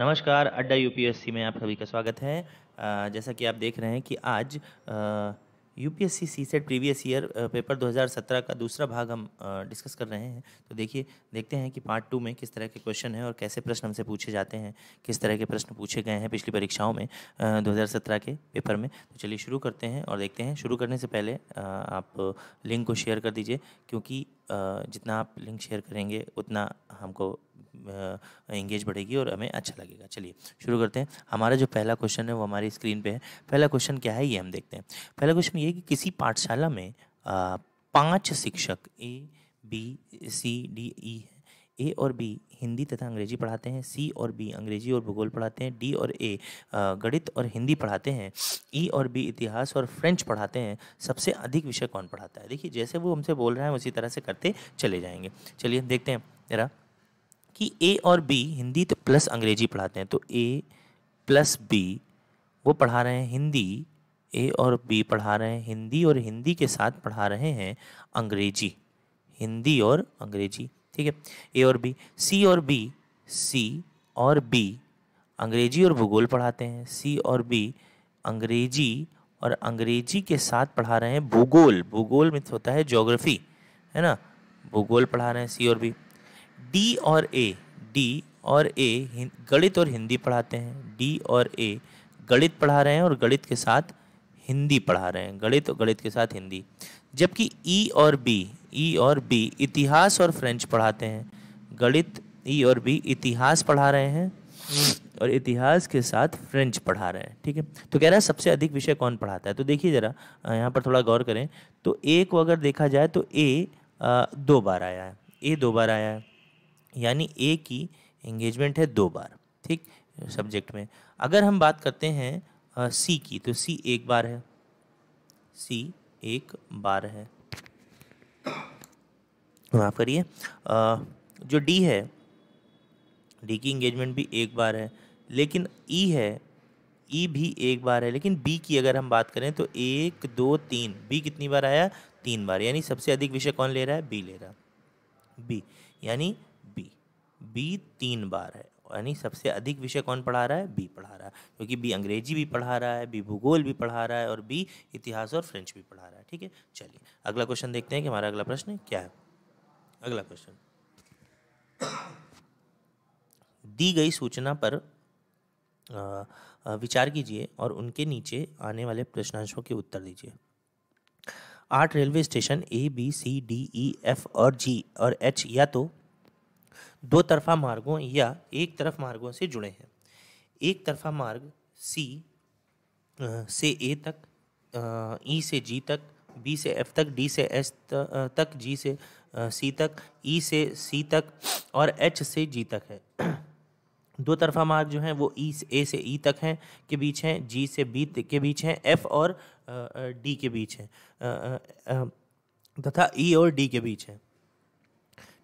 नमस्कार अड्डा यूपीएससी में आप सभी का स्वागत है आ, जैसा कि आप देख रहे हैं कि आज UPSC CSAT previous year paper 2017 का दूसरा भाग हम डिस्कस कर रहे हैं तो देखिए देखते हैं कि पार्ट टू में किस तरह के क्वेश्चन हैं और कैसे प्रश्न हमसे पूछे जाते हैं किस तरह के प्रश्न पूछे गए हैं पिछली परीक्षाओं में दो के पेपर में तो चलिए शुरू करते हैं और देखते हैं शुरू करने से पहले आप लिंक को शेयर कर दीजिए क्योंकि जितना आप लिंक शेयर करेंगे उतना हमको इंगेज बढ़ेगी और हमें अच्छा लगेगा चलिए शुरू करते हैं हमारा जो पहला क्वेश्चन है वो हमारी स्क्रीन पे है पहला क्वेश्चन क्या है ये हम देखते हैं पहला क्वेश्चन ये कि किसी पाठशाला में पांच शिक्षक ए बी सी डी ई ए और बी हिंदी तथा अंग्रेजी पढ़ाते हैं सी और बी अंग्रेजी और भूगोल पढ़ाते हैं डी और ए गणित और हिंदी पढ़ाते हैं ई और बी इतिहास और फ्रेंच पढ़ाते हैं सबसे अधिक विषय कौन पढ़ाता है देखिए जैसे वो हमसे बोल रहे हैं उसी तरह से करते चले जाएंगे चलिए देखते हैं जरा कि ए और बी हिंदी तो प्लस अंग्रेजी पढ़ाते हैं तो ए प्लस बी वो पढ़ा रहे हैं हिंदी ए और बी पढ़ा रहे हैं हिंदी और हिंदी के साथ पढ़ा रहे हैं अंग्रेजी हिंदी और अंग्रेजी ठीक है ए और बी सी और बी सी और बी अंग्रेजी और भूगोल पढ़ाते हैं सी और बी अंग्रेजी और अंग्रेजी के साथ पढ़ा रहे हैं भूगोल भूगोल में होता है जोग्राफी है ना भूगोल पढ़ा रहे हैं सी और बी डी और ए डी और ए गणित और हिंदी पढ़ाते हैं डी और ए गणित पढ़ा रहे हैं और गणित के साथ हिंदी पढ़ा रहे हैं गणित और गणित के साथ हिंदी जबकि ई e और बी ई और बी इतिहास और फ्रेंच पढ़ाते हैं गणित ई और बी इतिहास पढ़ा रहे हैं और इतिहास के साथ फ्रेंच पढ़ा रहे हैं ठीक है तो कह रहा है सबसे अधिक विषय कौन पढ़ाता है तो देखिए ज़रा यहाँ पर थोड़ा गौर करें तो ए को अगर देखा जाए तो ए दो बार आया है ए दो बार आया है यानी ए की एंगेजमेंट है दो बार ठीक सब्जेक्ट में अगर हम बात करते हैं सी की तो सी एक बार है सी एक बार है माफ़ करिए जो डी है डी की इंगेजमेंट भी एक बार है लेकिन ई e है ई e भी एक बार है लेकिन बी की अगर हम बात करें तो एक दो तीन बी कितनी बार आया तीन बार यानी सबसे अधिक विषय कौन ले रहा है बी ले रहा है बी यानी बी बी तीन बार है यानी सबसे अधिक विषय कौन पढ़ा रहा है बी पढ़ा रहा है क्योंकि बी अंग्रेजी भी पढ़ा रहा है बी भूगोल भी पढ़ा रहा है और बी इतिहास और फ्रेंच भी पढ़ा रहा है ठीक है चलिए अगला क्वेश्चन देखते हैं कि हमारा अगला प्रश्न क्या है अगला क्वेश्चन दी गई सूचना पर विचार कीजिए और उनके नीचे आने वाले प्रश्नांशों के उत्तर दीजिए आठ railway station A B C D E F और जी और एच या तो दो तरफा मार्गों या एक तरफ मार्गों से जुड़े हैं एक तरफा मार्ग सी से ए तक ई e से जी तक बी से एफ तक डी से एस तक जी से सी तक ई e से सी तक और एच से जी तक है दो तरफा मार्ग जो हैं वो ई e से ए से ई तक हैं के बीच हैं जी से बी के बीच हैं एफ और डी के बीच हैं तथा ई और डी के बीच हैं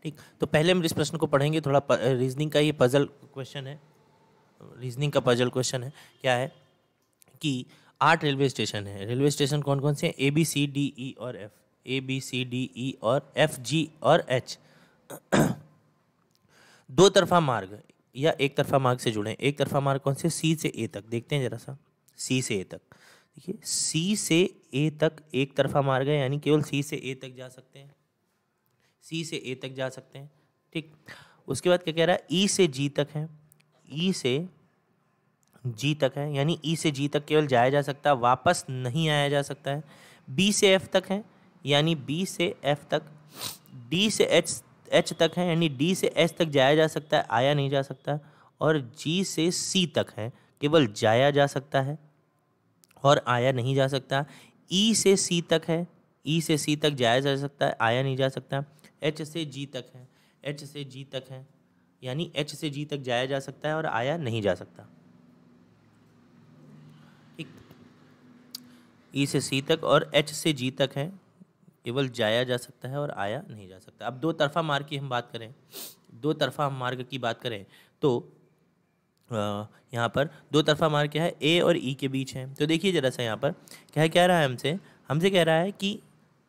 ठीक तो पहले हम इस प्रश्न को पढ़ेंगे थोड़ा रीजनिंग का ये पजल क्वेश्चन है रीजनिंग का पजल क्वेश्चन है क्या है कि आठ रेलवे स्टेशन है रेलवे स्टेशन कौन कौन से हैं ए बी सी डी ई और F A B C D E और एफ जी और एच दो तरफा मार्ग या एक तरफा मार्ग से जुड़े एक तरफा मार्ग कौन से सी से ए तक देखते हैं जरा सा सी से ए तक देखिए सी से ए तक एक तरफा मार्ग है यानी केवल सी से ए तक जा सकते हैं सी से ए तक जा सकते हैं ठीक उसके बाद क्या कह रहा है ई से जी तक है ई से जी तक है यानी ई से जी तक केवल जाया जा सकता है वापस नहीं आया जा सकता है बी से एफ तक है यानी बी से एफ तक डी से एच एच तक है यानी डी से एच तक जाया जा सकता है आया नहीं जा सकता और जी से सी तक है केवल जाया जा सकता है और आया नहीं जा सकता ई e से सी तक है ई e से सी तक जाया जा सकता है आया नहीं जा सकता एच से जी तक है एच से जी तक है यानी एच से जी तक जाया जा सकता है और आया नहीं जा सकता ठीक ई से सी तक और एच से जी तक है केवल जाया जा सकता है और आया नहीं जा सकता अब दो तरफा मार्ग की हम बात करें दो तरफा मार्ग की बात करें तो यहाँ पर दो तरफा मार्ग क्या है ए और ई e के बीच है तो देखिए ज़रा सा यहाँ पर क्या कह रहा है हमसे हमसे कह रहा है कि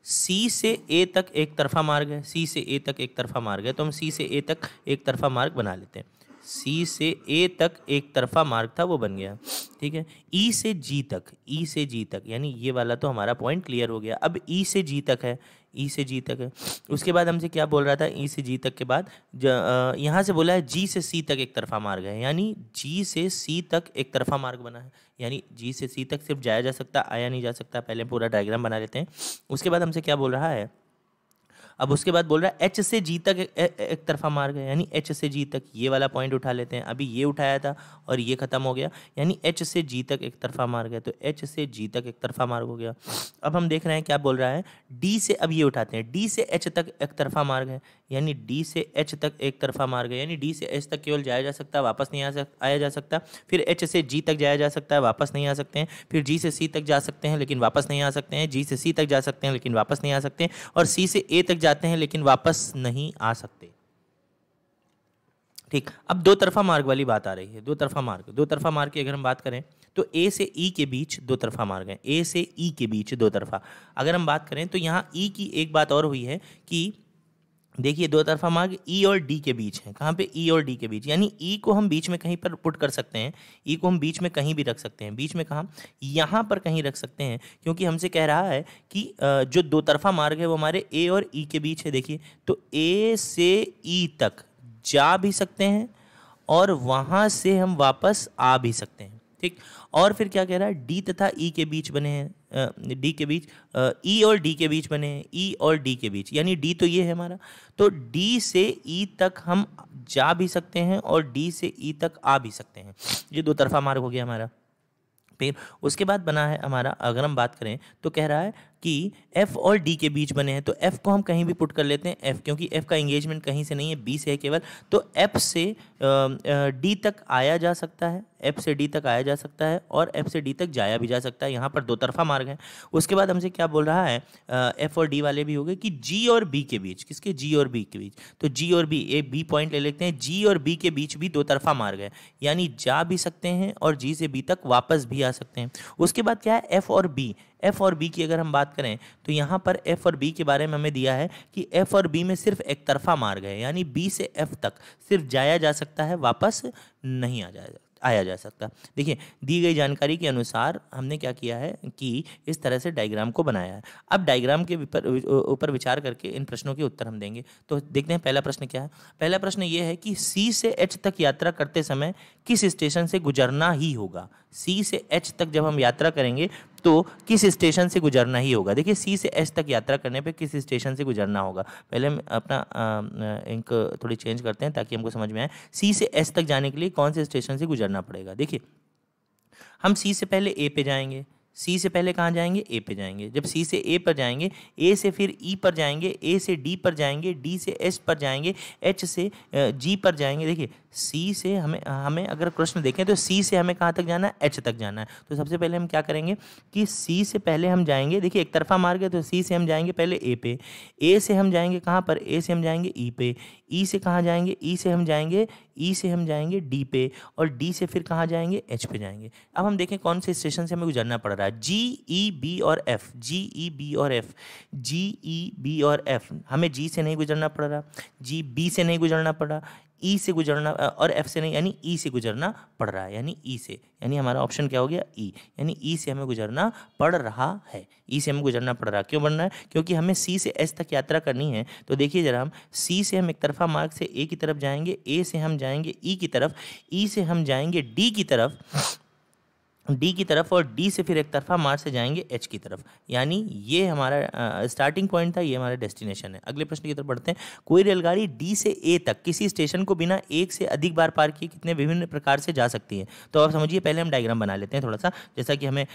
सी से ए तक एक तरफा मार्ग है सी से ए तक एक तरफा मार्ग है तो हम सी से ए तक एक तरफा मार्ग बना लेते हैं सी से ए तक एक तरफा मार्ग था वो बन गया ठीक है ई से जी तक ई से जी तक यानी ये वाला तो हमारा पॉइंट क्लियर हो गया अब ई से जी तक है ई से जी तक है उसके बाद हमसे क्या बोल रहा था ई से जी तक के बाद यहाँ से बोला है जी से सी तक एक तरफा मार्ग है यानी जी से सी तक एक तरफा मार्ग बना है यानी जी से सी तक सिर्फ जाया जा सकता आया नहीं जा सकता पहले पूरा डायग्राम बना लेते हैं उसके बाद हमसे क्या बोल रहा है अब उसके बाद बोल रहा है एच से जी तक ए, ए, एक तरफा मार्ग है यानी एच से जी तक ये वाला पॉइंट उठा लेते हैं अभी ये उठाया था और ये ख़त्म हो गया यानी एच से जी तक एक तरफा मार्ग है तो एच से जी तक एक तरफा मार्ग हो गया अब हम देख रहे हैं क्या बोल रहा है डी से अब ये उठाते हैं डी से एच तक एक तरफा मार्ग है यानी डी से एच तक एक तरफा मार्ग है यानी डी से एच तक केवल जाया जा सकता है वापस नहीं आ सक आया जा सकता फिर एच से जी तक जाया जा सकता है वापस नहीं आ सकते हैं फिर जी से सी तक जा सकते हैं लेकिन वापस नहीं आ सकते हैं जी से सी तक जा सकते हैं लेकिन वापस नहीं आ सकते और सी से ए तक जाते हैं लेकिन वापस नहीं आ सकते ठीक अब दो तरफा मार्ग वाली बात आ रही है दो तरफा मार्ग दो तरफा मार्ग की अगर हम बात करें तो ए से ई e के बीच दो तरफा मार्ग है ए से ई e के बीच दो तरफा अगर हम बात करें तो यहाँ ई e की एक बात और हुई है कि देखिए दो तरफा मार्ग ई e और डी के बीच है कहाँ पे ई e और डी के बीच यानी ई e को हम बीच में कहीं पर पुट कर सकते हैं ई को हम बीच में कहीं भी रख सकते हैं बीच में कहाँ यहाँ पर कहीं रख सकते हैं क्योंकि हमसे कह रहा है कि जो दो तरफा मार्ग है वो हमारे ए और ई के बीच है देखिए तो ए से ई तक जा भी सकते हैं और वहाँ से हम वापस आ भी सकते हैं ठीक और फिर क्या कह रहा है डी तथा ई e के बीच बने हैं डी के बीच ई e और डी के बीच बने हैं ई e और डी के बीच यानी डी तो ये है हमारा तो डी से ई तक हम जा भी सकते हैं और डी से ई तक आ भी सकते हैं ये दो तरफा मार्ग हो गया हमारा फिर उसके बाद बना है हमारा अगर हम बात करें तो कह रहा है कि एफ और डी के बीच बने हैं तो एफ को हम कहीं भी पुट कर लेते हैं एफ क्योंकि एफ का एंगेजमेंट कहीं से नहीं है बी से है केवल तो एफ से डी तक आया जा सकता है एफ से डी तक आया जा सकता है और एफ से डी तक जाया भी जा सकता है यहाँ पर दो तरफा मार्ग है उसके बाद हमसे क्या बोल रहा है एफ और डी वाले भी हो गए कि जी और बी के बीच किसके जी और बी के बीच तो जी और बी ए बी पॉइंट ले लेते हैं जी और बी के बीच भी दो तरफा मार्ग है यानी जा भी सकते हैं और जी से बी तक वापस भी आ सकते हैं उसके बाद क्या है एफ और बी एफ़ और बी की अगर हम बात करें तो यहाँ पर एफ़ और बी के बारे में हमें दिया है कि एफ़ और बी में सिर्फ एक तरफा मार्ग है यानी बी से एफ़ तक सिर्फ जाया जा सकता है वापस नहीं आ जाएगा आया जा सकता देखिए दी गई जानकारी के अनुसार हमने क्या किया है कि इस तरह से डायग्राम को बनाया है अब डायग्राम के ऊपर विचार करके इन प्रश्नों के उत्तर हम देंगे तो देखते हैं पहला प्रश्न क्या है पहला प्रश्न ये है कि सी से एच तक यात्रा करते समय किस स्टेशन से गुजरना ही होगा सी से एच तक जब हम यात्रा करेंगे तो किस स्टेशन से गुजरना ही होगा देखिए सी से एस तक यात्रा करने पे किस स्टेशन से गुजरना होगा पहले हम अपना इंक थोड़ी चेंज करते हैं ताकि हमको समझ में आए सी से एस तक जाने के लिए कौन से स्टेशन से गुजरना पड़ेगा देखिए हम सी से पहले ए पे जाएंगे सी से पहले कहाँ जाएंगे ए पे जाएंगे जब सी से ए पर जाएंगे ए से फिर ई e पर जाएंगे ए से डी पर जाएंगे डी से एच पर जाएंगे एच से जी पर जाएंगे देखिए सी से हमें हमें अगर प्रश्न देखें तो सी से हमें कहाँ तक जाना है एच तक जाना है तो सबसे पहले हम क्या करेंगे कि सी से पहले हम जाएंगे देखिए एक तरफा मार्ग है तो सी से हम जाएंगे पहले ए पे ए से हम जाएंगे कहाँ पर ए से हम जाएंगे ई पे ई से कहाँ जाएंगे ई से हम जाएंगे ई से हम जाएंगे डी पे और डी से फिर कहाँ जाएंगे एच पे जाएंगे अब हम देखें कौन से स्टेशन से हमें गुजरना पड़ रहा है जी ई बी और एफ जी ई बी और एफ जी ई बी और एफ हमें जी से नहीं गुजरना पड़ रहा जी बी से नहीं गुजरना पड़ रहा ई e से गुजरना और एफ से नहीं यानी ई e से गुजरना पड़ रहा है यानी ई e से यानी हमारा ऑप्शन क्या हो गया ई यानी ई से हमें गुजरना पड़ रहा है ई से हमें गुजरना पड़ रहा है क्यों बनना है क्योंकि हमें सी से एस तक यात्रा करनी है तो देखिए जरा हम सी से हम एक तरफा मार्ग से ए की तरफ जाएंगे ए से हम जाएंगे ई की तरफ ई से हम जाएंगे डी की तरफ डी की तरफ और डी से फिर एक तरफा मार से जाएंगे एच की तरफ यानी ये हमारा स्टार्टिंग पॉइंट था ये हमारा डेस्टिनेशन है अगले प्रश्न की तरफ बढ़ते हैं कोई रेलगाड़ी डी से ए तक किसी स्टेशन को बिना एक से अधिक बार पार किए कितने विभिन्न प्रकार से जा सकती है तो आप समझिए पहले हम डायग्राम बना लेते हैं थोड़ा सा जैसा कि हमें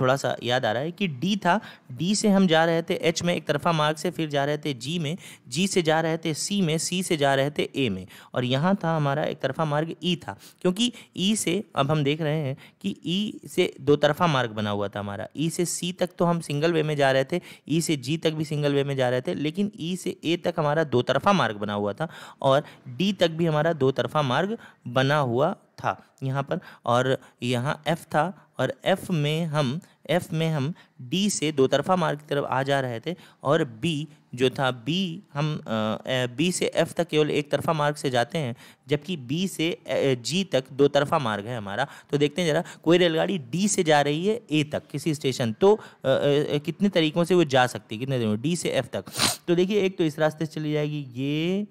थोड़ा सा याद आ रहा है कि डी था डी से हम जा रहे थे एच में एक तरफा मार्ग से फिर जा रहे थे जी में जी से जा रहे थे सी में सी से जा रहे थे ए में और यहाँ था हमारा एक तरफा मार्ग ई था क्योंकि ई से अब हम देख रहे हैं कि ई E से दो तरफा मार्ग बना हुआ था हमारा ई e से सी तक तो हम सिंगल वे में जा रहे थे ई e से जी तक भी सिंगल वे में जा रहे थे लेकिन ई से ए तक हमारा दो तरफा मार्ग बना हुआ था और डी तक भी हमारा दो तरफा मार्ग बना हुआ था यहाँ पर और यहाँ एफ़ था और एफ़ में हम एफ़ में हम डी से दो तरफा मार्ग की तरफ आ जा रहे थे और बी जो था बी हम बी से एफ़ तक केवल एक तरफा मार्ग से जाते हैं जबकि बी से जी तक दो तरफा मार्ग है हमारा तो देखते हैं ज़रा कोई रेलगाड़ी डी से जा रही है ए तक किसी स्टेशन तो आ, आ, कितने तरीक़ों से वो जा सकती है कितने दिनों डी से एफ़ तक तो देखिए एक तो इस रास्ते से चली जाएगी ये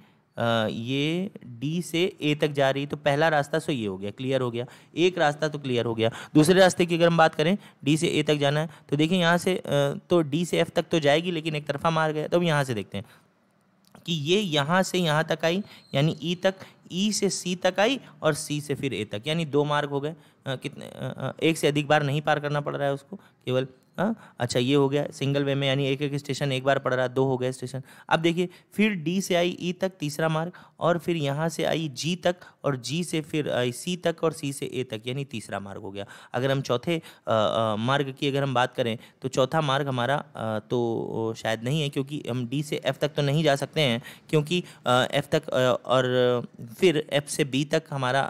ये डी से ए तक जा रही तो पहला रास्ता सो ये हो गया क्लियर हो गया एक रास्ता तो क्लियर हो गया दूसरे रास्ते की अगर हम बात करें डी से ए तक जाना है तो देखिए यहाँ से तो डी से एफ तक तो जाएगी लेकिन एक तरफा मार गया तो हम यहाँ से देखते हैं कि ये यहाँ से यहाँ तक आई यानी ई e तक ई e से सी तक आई और सी से फिर ए तक यानी दो मार्ग हो गए कितने एक से अधिक बार नहीं पार करना पड़ रहा है उसको केवल हाँ अच्छा ये हो गया सिंगल वे में यानी एक एक स्टेशन एक बार पड़ रहा दो हो गए स्टेशन अब देखिए फिर डी से आई ई e तक तीसरा मार्ग और फिर यहाँ से आई जी तक और जी से फिर सी तक और सी से ए तक यानी तीसरा मार्ग हो गया अगर हम चौथे मार्ग की अगर हम बात करें तो चौथा मार्ग हमारा तो शायद नहीं है क्योंकि हम डी से एफ तक तो नहीं जा सकते हैं क्योंकि एफ तक और फिर एफ से बी तक हमारा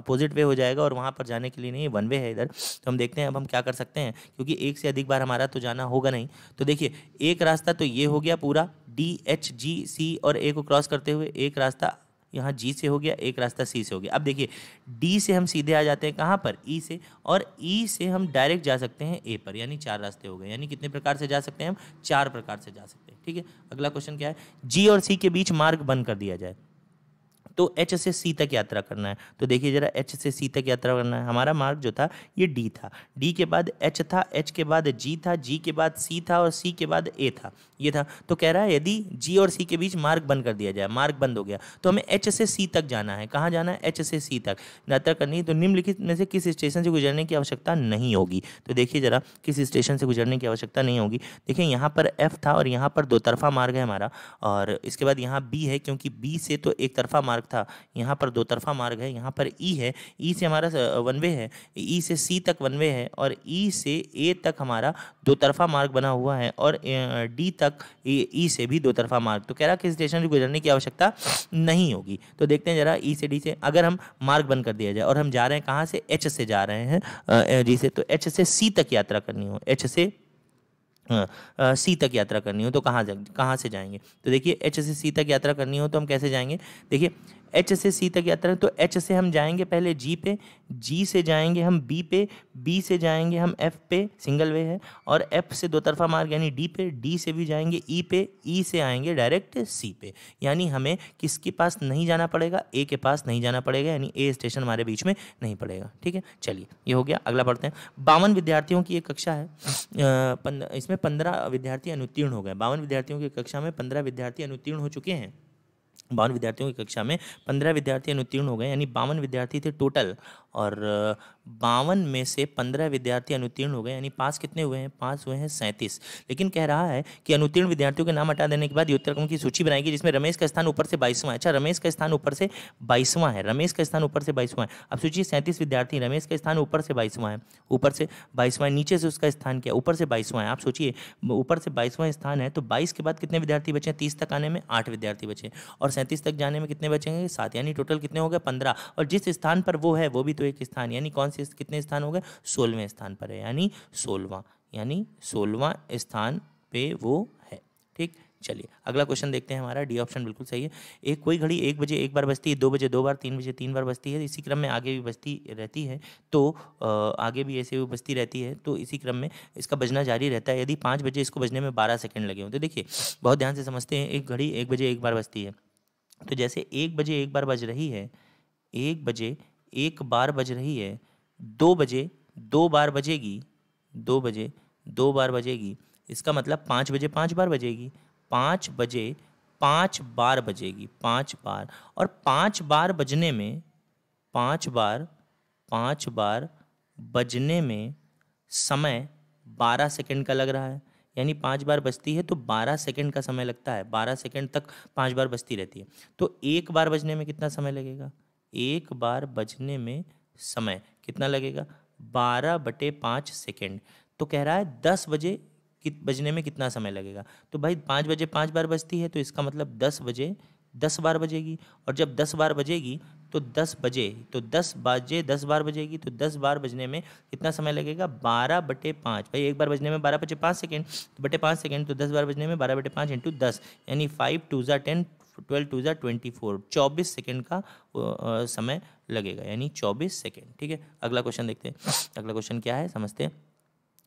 अपोजिट वे हो जाएगा और वहाँ पर जाने के लिए नहीं वन वे है इधर तो हम देखते हैं अब हम क्या कर सकते हैं क्योंकि एक से अधिक बार हमारा तो जाना होगा नहीं तो देखिए एक रास्ता तो ये हो गया पूरा डी एच जी सी और ए को क्रॉस करते हुए एक रास्ता यहाँ जी से हो गया एक रास्ता सी से हो गया अब देखिए डी से हम सीधे आ जाते हैं कहाँ पर ई e से और ई e से हम डायरेक्ट जा सकते हैं ए पर यानी चार रास्ते हो गए यानी कितने प्रकार से जा सकते हैं हम चार प्रकार से जा सकते हैं ठीक है अगला क्वेश्चन क्या है जी और सी के बीच मार्ग बंद कर दिया जाए तो एच से सी तक यात्रा करना है तो देखिए ज़रा एच से सी तक यात्रा करना है हमारा मार्ग जो था ये डी था डी के बाद एच था एच के बाद जी था जी के बाद सी था और सी के बाद ए था ये था तो कह रहा है यदि जी और सी के बीच मार्ग बंद कर दिया जाए मार्ग बंद हो गया तो हमें एच से सी तक जाना है कहाँ जाना है एच से सी तक यात्रा करनी है तो निम्नलिखित में से किस स्टेशन से गुजरने की आवश्यकता नहीं होगी तो देखिए ज़रा किस स्टेशन से गुजरने की आवश्यकता नहीं होगी देखिए यहाँ पर एफ था और यहाँ पर दो तरफा मार्ग है हमारा और इसके बाद यहाँ बी है क्योंकि बी से तो एक तरफा मार्ग था यहाँ पर दो तरफा मार्ग है यहाँ पर ई है ई से हमारा वन वे है ई से सी तक वन वे है और ई से ए तक हमारा दो तरफा मार्ग बना हुआ है और डी तक ई से भी दो तरफा मार्ग तो कह रहा कि स्टेशन से गुजरने की आवश्यकता नहीं होगी तो देखते हैं ज़रा ई से डी से अगर हम मार्ग बंद कर दिया जाए और हम जा रहे हैं कहाँ से एच से जा रहे हैं जी से तो एच से सी तक यात्रा करनी हो एच से सी तक यात्रा करनी हो तो कहाँ कहाँ से जाएंगे तो देखिए एच से सी तक यात्रा करनी हो तो हम कैसे जाएंगे देखिए एच से सी तक यात्रा तो एच से हम जाएंगे पहले जी पे जी से जाएंगे हम बी पे बी से जाएंगे हम एफ पे सिंगल वे है और एफ से दो तरफा मार्ग यानी डी पे डी से भी जाएंगे ई e पे ई e से आएंगे डायरेक्ट सी पे यानी हमें किसके पास नहीं जाना पड़ेगा ए के पास नहीं जाना पड़ेगा यानी ए स्टेशन हमारे बीच में नहीं पड़ेगा ठीक है चलिए ये हो गया अगला पढ़ते हैं बावन विद्यार्थियों की एक कक्षा है पंद इसमें पंद्रह विद्यार्थी अनुत्तीर्ण हो गए बावन विद्यार्थियों की कक्षा में पंद्रह विद्यार्थी अनुत्तीर्ण हो चुके हैं बावन विद्यार्थियों की कक्षा में पंद्रह विद्यार्थी अनुत्तीर्ण हो गए यानी बावन विद्यार्थी थे टोटल और बावन में से पंद्रह विद्यार्थी अनुत्तीर्ण हो गए यानी पास कितने हुए हैं पास हुए हैं सैंतीस लेकिन कह रहा है कि अनुत्तीर्ण विद्यार्थियों के नाम हटा देने के बाद युद्धक्रम की सूची बनाएगी जिसमें रमेश का स्थान ऊपर से बाईसवां अच्छा रमेश का स्थान ऊपर से बाईसवां है रमेश का स्थान ऊपर से बाईसवां है अब सोचिए सैंतीस विद्यार्थी रमेश का स्थान ऊपर से बाईसवां है ऊपर से बाईसवां नीचे से उसका स्थान क्या ऊपर से बाईसवां है आप सोचिए ऊपर से बाईसवां स्थान है तो बाईस के बाद कितने विद्यार्थी बचे हैं तीस तक आने में आठ विद्यार्थी बचे और सैंतीस तक जाने में कितने बचेंगे सात यानी टोटल कितने हो गए पंद्रह और जिस स्थान पर वो है वो भी तो तो एक स्थान यानी कौन से कितने स्थान हो गए सोलहवें स्थान पर है यानी सोलवा यानी सोलवा स्थान पे वो है ठीक चलिए अगला क्वेश्चन देखते हैं हमारा डी ऑप्शन बिल्कुल सही है एक कोई घड़ी एक बजे एक बार बजती है दो बजे दो बार तीन बजे तीन बार बजती है इसी क्रम में आगे भी बजती रहती है तो आगे भी ऐसे भी बजती रहती है तो इसी क्रम में इसका बजना जारी रहता है यदि पाँच बजे इसको बजने में बारह सेकेंड लगे हों तो देखिए बहुत ध्यान से समझते हैं एक घड़ी एक बजे एक बार बजती है तो जैसे एक बजे एक बार बज रही है एक बजे एक बार बज रही है दो बजे दो बार बजेगी दो बजे दो बार बजेगी इसका मतलब पाँच बजे पाँच बार बजेगी पाँच बजे पाँच बार बजेगी पाँच बार और पाँच बार बजने में पाँच बार पाँच बार बजने में समय बारह सेकंड का लग रहा है यानी पाँच बार बजती है तो बारह सेकंड का समय लगता है बारह सेकंड तक पाँच बार बजती रहती है तो एक बार बजने में कितना समय लगेगा एक बार बजने में समय कितना लगेगा बारह बटे पाँच सेकेंड तो कह रहा है दस बजे कित बजने में कितना समय लगेगा तो भाई पाँच बजे पाँच बार बजती है तो इसका मतलब दस बजे दस बार बजेगी और जब दस बार बजेगी तो दस बजे तो दस बजे दस बार बजेगी तो दस बार बजने में कितना समय लगेगा बारह बटे पाँच भाई एक बार बजने में बारह बजे पाँच सेकेंड तो बटे पाँच सेकेंड तो दस बार बजने में बारह बटे पाँच इंटू दस यानी फाइव टू ज़ा टेन ट्वेल्व टू ज़ा ट्वेंटी फोर चौबीस सेकेंड का समय लगेगा यानी चौबीस सेकेंड ठीक है अगला क्वेश्चन देखते हैं अगला क्वेश्चन क्या है समझते हैं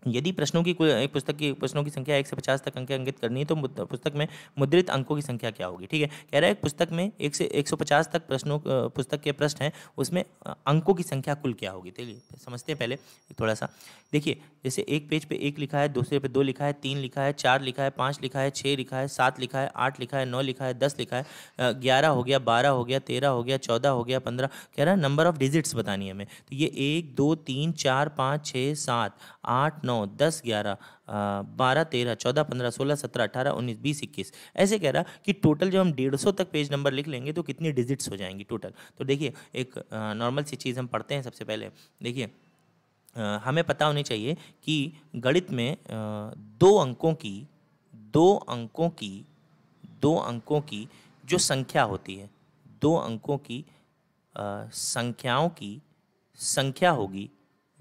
यदि प्रश्नों की एक पुस्तक की प्रश्नों की संख्या एक से पचास तक अंक अंकित करनी है तो पुस्तक में मुद्रित अंकों की संख्या क्या होगी ठीक है कह रहा है पुस्तक में एक से एक सौ पचास तक प्रश्नों पुस्तक के प्रश्न हैं उसमें अंकों की संख्या कुल क्या होगी चलिए समझते हैं पहले थोड़ा सा देखिए जैसे एक पेज पे एक लिखा है दूसरे पे दो लिखा है तीन लिखा है चार लिखा है पाँच लिखा है छः लिखा है सात लिखा है आठ लिखा है नौ लिखा है दस लिखा है ग्यारह हो गया बारह हो गया तेरह हो गया चौदह हो गया पंद्रह कह रहा है नंबर ऑफ डिजिट्स बतानी है हमें तो ये एक दो तीन चार पाँच छः सात आठ नौ नौ दस ग्यारह बारह तेरह चौदह पंद्रह सोलह सत्रह अठारह उन्नीस बीस इक्कीस ऐसे कह रहा कि टोटल जब हम डेढ़ सौ तक पेज नंबर लिख लेंगे तो कितनी डिजिट्स हो जाएंगी टोटल तो देखिए एक नॉर्मल सी चीज़ हम पढ़ते हैं सबसे पहले देखिए हमें पता होनी चाहिए कि गणित में दो अंकों की दो अंकों की दो अंकों की जो संख्या होती है दो अंकों की संख्याओं की संख्या होगी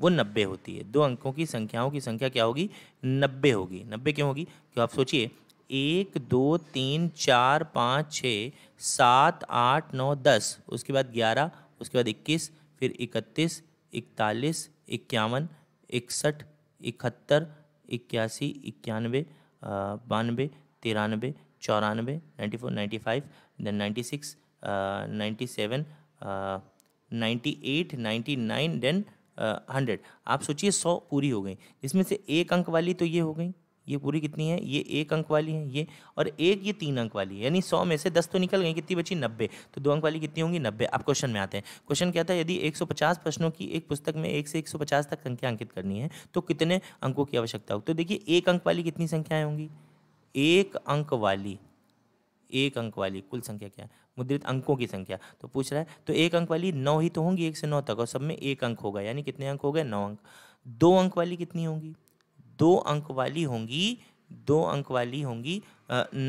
वो नब्बे होती है दो अंकों की संख्याओं की संख्या क्या होगी नब्बे होगी नब्बे क्यों होगी क्यों आप सोचिए एक दो तीन चार पाँच छः सात आठ नौ दस उसके बाद ग्यारह उसके बाद इक्कीस फिर इकतीस इकतालीस इक्यावन इकसठ इकहत्तर इक्यासी इक्यानवे बानवे तिरानवे चौरानवे ninety four ninety five then ninety six ninety seven ninety eight ninety nine then hundred आप सोचिए सौ पूरी हो गई इसमें से एक अंक वाली तो ये हो गई ये पूरी कितनी है ये एक अंक वाली है ये और एक ये तीन अंक वाली है यानी सौ में से दस तो निकल गई कितनी बची नब्बे तो दो अंक वाली कितनी होंगी नब्बे आप क्वेश्चन में आते हैं क्वेश्चन क्या था यदि एक सौ पचास प्रश्नों की एक पुस्तक में एक से एक सौ पचास तक संख्या अंकित करनी है तो कितने अंकों की आवश्यकता हो तो देखिए एक अंक वाली कितनी संख्याएँ होंगी एक अंक वाली एक अंक वाली कुल संख्या क्या है मुद्रित अंकों की संख्या तो पूछ रहा है तो एक अंक वाली नौ ही तो होंगी एक से नौ तक और सब में एक अंक होगा यानी कितने अंक हो गए नौ अंक दो अंक वाली कितनी होंगी दो अंक वाली होंगी दो अंक वाली होंगी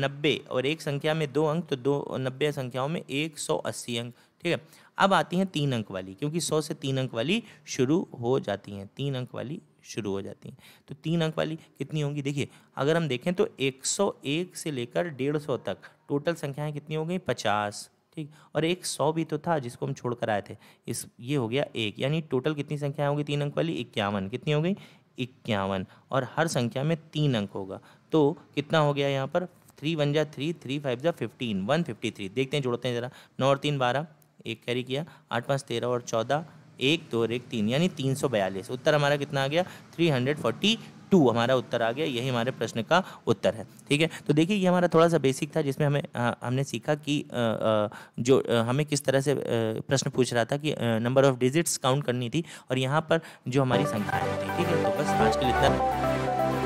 नब्बे और एक संख्या में दो अंक तो दो नब्बे संख्याओं में एक सौ अस्सी अंक ठीक है अब आती हैं तीन अंक वाली क्योंकि सौ से तीन अंक वाली शुरू हो जाती हैं तीन अंक वाली शुरू हो जाती हैं तो तीन अंक वाली कितनी होंगी देखिए अगर हम देखें तो 101 से लेकर 150 तक टोटल संख्याएं कितनी हो गई पचास ठीक और एक सौ भी तो था जिसको हम छोड़ कर आए थे इस ये हो गया एक यानी टोटल कितनी संख्याएं होगी तीन अंक वाली इक्यावन कितनी हो गई इक्यावन और हर संख्या में तीन अंक होगा तो कितना हो गया यहाँ पर थ्री वन जा थ्री थ्री फाइव जा फिफ्टीन वन फिफ्टी थ्री देखते हैं जोड़ते हैं ज़रा नौ और तीन बारह एक कैरी किया आठ पाँच तेरह और चौदह एक दो और एक तीन यानी तीन सौ बयालीस उत्तर हमारा कितना आ गया थ्री हंड्रेड फोर्टी टू हमारा उत्तर आ गया यही हमारे प्रश्न का उत्तर है ठीक है तो देखिए ये हमारा थोड़ा सा बेसिक था जिसमें हमें आ, हमने सीखा कि आ, आ, जो आ, हमें किस तरह से प्रश्न पूछ रहा था कि नंबर ऑफ डिजिट्स काउंट करनी थी और यहाँ पर जो हमारी संख्या थी ठीक है तो बस आज के लिए इतना